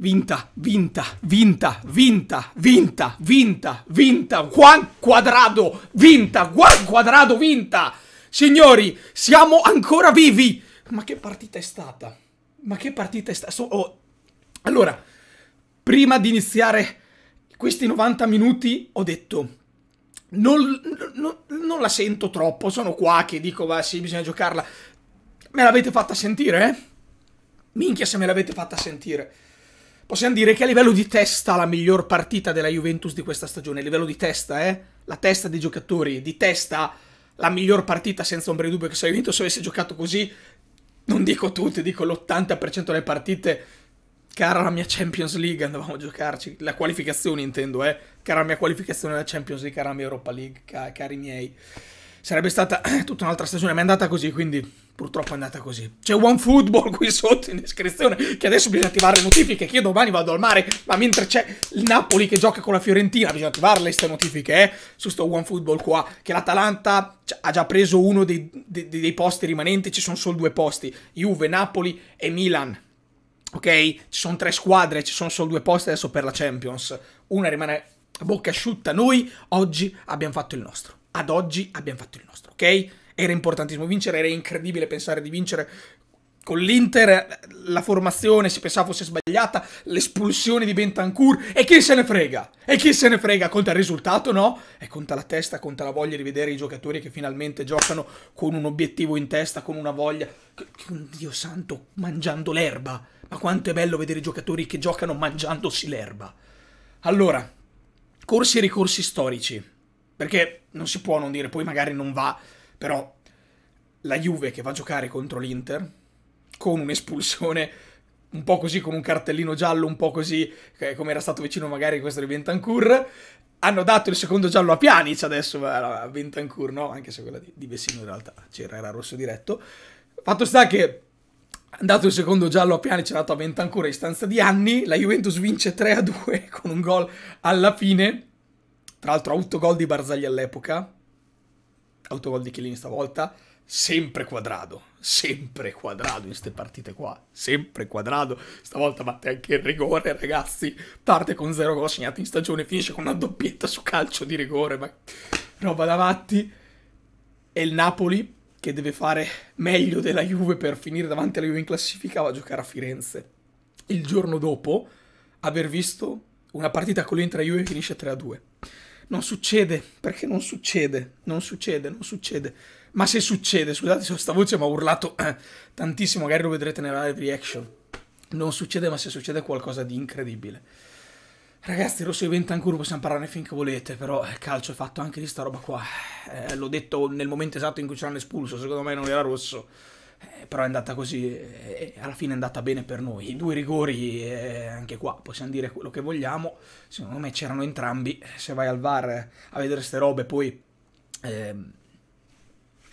Vinta, vinta, vinta, vinta, vinta, vinta, vinta, Juan Quadrado, vinta, Juan Quadrado, vinta! Signori, siamo ancora vivi! Ma che partita è stata? Ma che partita è stata? So oh. Allora, prima di iniziare questi 90 minuti ho detto... Non, non, non la sento troppo, sono qua che dico, va sì, bisogna giocarla. Me l'avete fatta sentire, eh? Minchia se me l'avete fatta sentire possiamo dire che a livello di testa la miglior partita della Juventus di questa stagione, a livello di testa, eh? La testa dei giocatori, di testa la miglior partita senza ombra di dubbio che se la Juventus avesse giocato così, non dico tutte, dico l'80% delle partite, cara la mia Champions League andavamo a giocarci, la qualificazione intendo, eh? Cara la mia qualificazione della Champions League, cara la mia Europa League, cari miei. Sarebbe stata tutta un'altra stagione, ma è andata così, quindi purtroppo è andata così. C'è One Football qui sotto in descrizione che adesso bisogna attivare le notifiche, che io domani vado al mare, ma mentre c'è il Napoli che gioca con la Fiorentina bisogna attivare le notifiche, eh, su sto One Football qua, che l'Atalanta ha già preso uno dei, dei, dei posti rimanenti, ci sono solo due posti, Juve, Napoli e Milan. Ok? Ci sono tre squadre, ci sono solo due posti adesso per la Champions. Una rimane a bocca asciutta. Noi oggi abbiamo fatto il nostro. Ad oggi abbiamo fatto il nostro, ok? era importantissimo vincere, era incredibile pensare di vincere con l'Inter la formazione si pensava fosse sbagliata, l'espulsione di Bentancur e chi se ne frega? E chi se ne frega? Conta il risultato, no? E conta la testa, conta la voglia di vedere i giocatori che finalmente giocano con un obiettivo in testa, con una voglia, Dio santo, mangiando l'erba. Ma quanto è bello vedere i giocatori che giocano mangiandosi l'erba. Allora, corsi e ricorsi storici, perché non si può non dire poi magari non va però la Juve che va a giocare contro l'Inter con un'espulsione un po' così con un cartellino giallo, un po' così come era stato vicino magari a questo di Bentancur. Hanno dato il secondo giallo a Pianic adesso, a Bentancur no, anche se quella di, di Bessino in realtà c'era, era rosso diretto. Fatto sta che dato il secondo giallo a Pianic, è andato a Bentancur a istanza di anni, la Juventus vince 3-2 con un gol alla fine, tra l'altro gol di Barzagli all'epoca, autogol di Chiellini stavolta, sempre quadrado, sempre quadrado in queste partite qua, sempre quadrado, stavolta batte anche il rigore, ragazzi, parte con zero gol segnati in stagione, finisce con una doppietta su calcio di rigore, ma roba davanti, e il Napoli che deve fare meglio della Juve per finire davanti alla Juve in classifica va a giocare a Firenze. Il giorno dopo aver visto una partita con l'Intra Juve finisce 3-2. Non succede, perché non succede, non succede, non succede. Ma se succede, scusate se ho sta voce, ma ho urlato eh, tantissimo, magari lo vedrete nella live reaction. Non succede, ma se succede è qualcosa di incredibile. Ragazzi, Rosso diventa un possiamo parlare finché volete, però eh, il calcio è fatto anche di sta roba qua. Eh, l'ho detto nel momento esatto in cui ce l'hanno espulso, secondo me non era rosso. Eh, però è andata così, eh, eh, alla fine è andata bene per noi. I due rigori, eh, anche qua possiamo dire quello che vogliamo, secondo me c'erano entrambi. Se vai al VAR a vedere queste robe, poi ehm,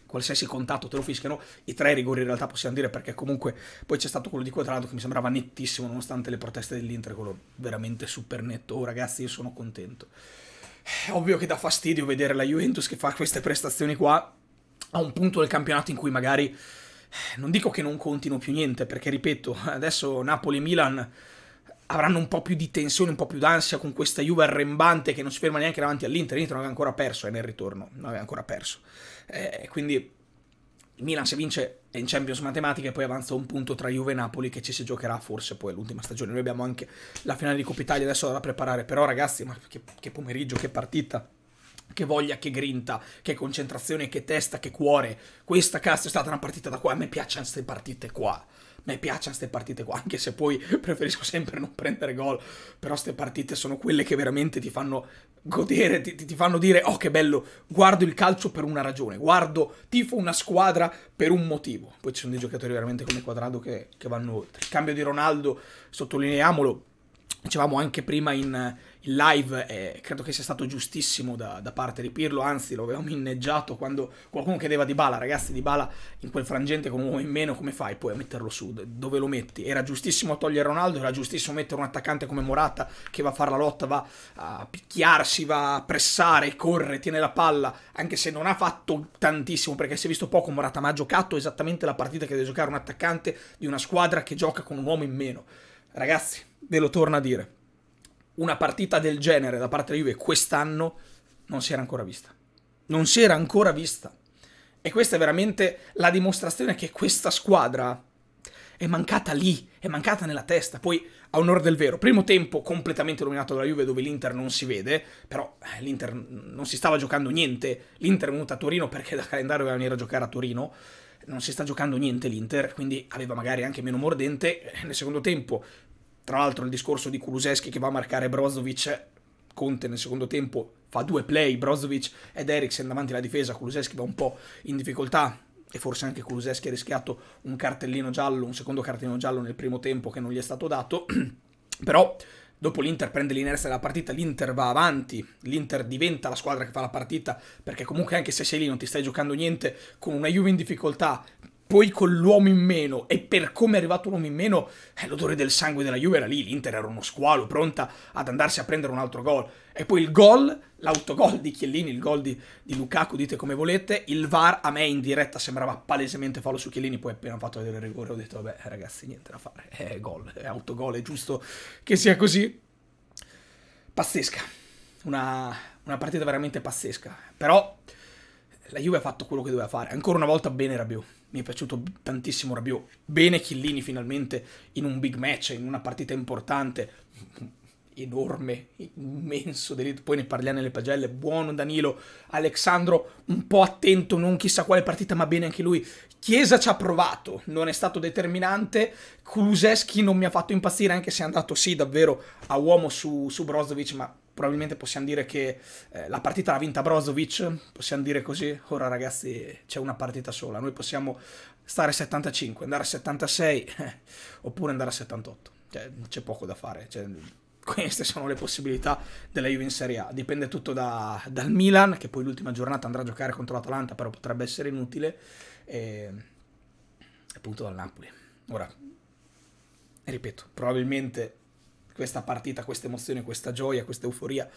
qualsiasi contatto te lo fischiano. I tre rigori in realtà possiamo dire perché comunque poi c'è stato quello di Quadrado che mi sembrava nettissimo nonostante le proteste dell'Inter, quello veramente super netto. Oh ragazzi io sono contento. È ovvio che dà fastidio vedere la Juventus che fa queste prestazioni qua a un punto del campionato in cui magari non dico che non contino più niente, perché ripeto, adesso Napoli e Milan avranno un po' più di tensione, un po' più d'ansia con questa Juve arrembante che non si ferma neanche davanti all'Inter, l'Inter non aveva ancora perso, è eh, nel ritorno non aveva ancora perso. Eh, quindi Milan se vince è in Champions matematica e poi avanza un punto tra Juve e Napoli che ci si giocherà forse poi l'ultima stagione. Noi abbiamo anche la finale di Coppa Italia adesso da preparare, però ragazzi, ma che, che pomeriggio, che partita! che voglia, che grinta, che concentrazione, che testa, che cuore. Questa cazzo è stata una partita da qua. A me piacciono queste partite qua. A me piacciono queste partite qua, anche se poi preferisco sempre non prendere gol. Però queste partite sono quelle che veramente ti fanno godere, ti, ti, fanno dire, oh che bello, guardo il calcio per una ragione, guardo, tifo una squadra per un motivo. Poi ci sono dei giocatori veramente come Quadrado che, che vanno oltre. Il cambio di Ronaldo, sottolineiamolo, dicevamo anche prima in il live è, credo che sia stato giustissimo da, da, parte di Pirlo, anzi lo avevamo inneggiato quando qualcuno chiedeva di Bala, ragazzi di Bala in quel frangente con un uomo in meno come fai poi a metterlo su? Dove lo metti? Era giustissimo togliere Ronaldo, era giustissimo mettere un attaccante come Morata che va a fare la lotta, va a picchiarsi, va a pressare, corre, tiene la palla, anche se non ha fatto tantissimo perché si è visto poco, Morata ma ha giocato esattamente la partita che deve giocare un attaccante di una squadra che gioca con un uomo in meno. Ragazzi, ve lo torno a dire una partita del genere da parte della Juve quest'anno non si era ancora vista. Non si era ancora vista. E questa è veramente la dimostrazione che questa squadra è mancata lì, è mancata nella testa. Poi, a onore del vero, primo tempo completamente dominato dalla Juve dove l'Inter non si vede, però eh, l'Inter non si stava giocando niente. L'Inter è venuta a Torino perché da calendario doveva venire a giocare a Torino. Non si sta giocando niente l'Inter, quindi aveva magari anche meno mordente. Nel secondo tempo tra l'altro il discorso di Kuluseschi che va a marcare Brozovic, eh, Conte nel secondo tempo fa due play, Brozovic ed Eriksen davanti alla difesa, Kuluseschi va un po' in difficoltà e forse anche Kuluseschi ha rischiato un cartellino giallo, un secondo cartellino giallo nel primo tempo che non gli è stato dato, però dopo l'Inter prende l'inerzia della partita, l'Inter va avanti, l'Inter diventa la squadra che fa la partita, perché comunque anche se sei lì non ti stai giocando niente, con una Juve in difficoltà poi con l'uomo in meno e per come è arrivato l'uomo in meno, eh, l'odore del sangue della Juve era lì, l'Inter era uno squalo, pronta ad andarsi a prendere un altro gol. E poi il gol, l'autogol di Chiellini, il gol di, di, Lukaku, dite come volete, il VAR a me in diretta sembrava palesemente fallo su Chiellini, poi appena ho fatto vedere il rigore ho detto vabbè ragazzi niente da fare, è gol, è autogol, è giusto che sia così. Pazzesca, una, una partita veramente pazzesca, però la Juve ha fatto quello che doveva fare. Ancora una volta bene Rabiot. Mi è piaciuto tantissimo Rabiot. Bene Chillini finalmente in un big match, in una partita importante. Enorme, immenso, delito. poi ne parliamo nelle pagelle. Buono Danilo, Alexandro un po' attento, non chissà quale partita, ma bene anche lui. Chiesa ci ha provato, non è stato determinante. Kuleseski non mi ha fatto impazzire, anche se è andato sì davvero a uomo su, su Brozovic, ma probabilmente possiamo dire che eh, la partita l'ha vinta Brozovic, possiamo dire così, ora ragazzi c'è una partita sola, noi possiamo stare a 75, andare a 76 eh, oppure andare a 78, cioè, c'è poco da fare, cioè, queste sono le possibilità della Juve in Serie A, dipende tutto da, dal Milan che poi l'ultima giornata andrà a giocare contro l'Atalanta, però potrebbe essere inutile, e appunto dal Napoli. Ora, ripeto, probabilmente questa partita, questa emozione, questa gioia, questa euforia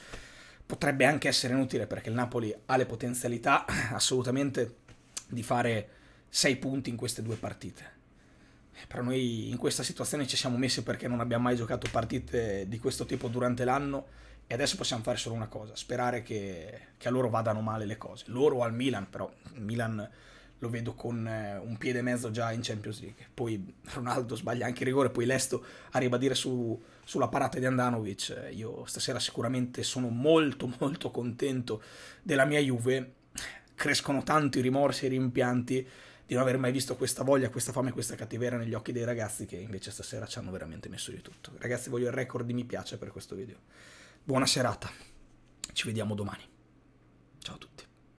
potrebbe anche essere inutile perché il Napoli ha le potenzialità assolutamente di fare sei punti in queste due partite. Però noi in questa situazione ci siamo messi perché non abbiamo mai giocato partite di questo tipo durante l'anno e adesso possiamo fare solo una cosa, sperare che, che a loro vadano male le cose. Loro al Milan, però Milan lo vedo con eh, un piede e mezzo già in Champions League. Poi Ronaldo sbaglia anche il rigore, poi Lesto a ribadire su, sulla parata di Andanovic. Eh, io stasera sicuramente sono molto molto contento della mia Juve. Crescono tanto i rimorsi e i rimpianti di non aver mai visto questa voglia, questa fame, questa cattiveria negli occhi dei ragazzi che invece stasera ci hanno veramente messo di tutto. Ragazzi voglio il record di mi piace per questo video. Buona serata, ci vediamo domani. Ciao a tutti.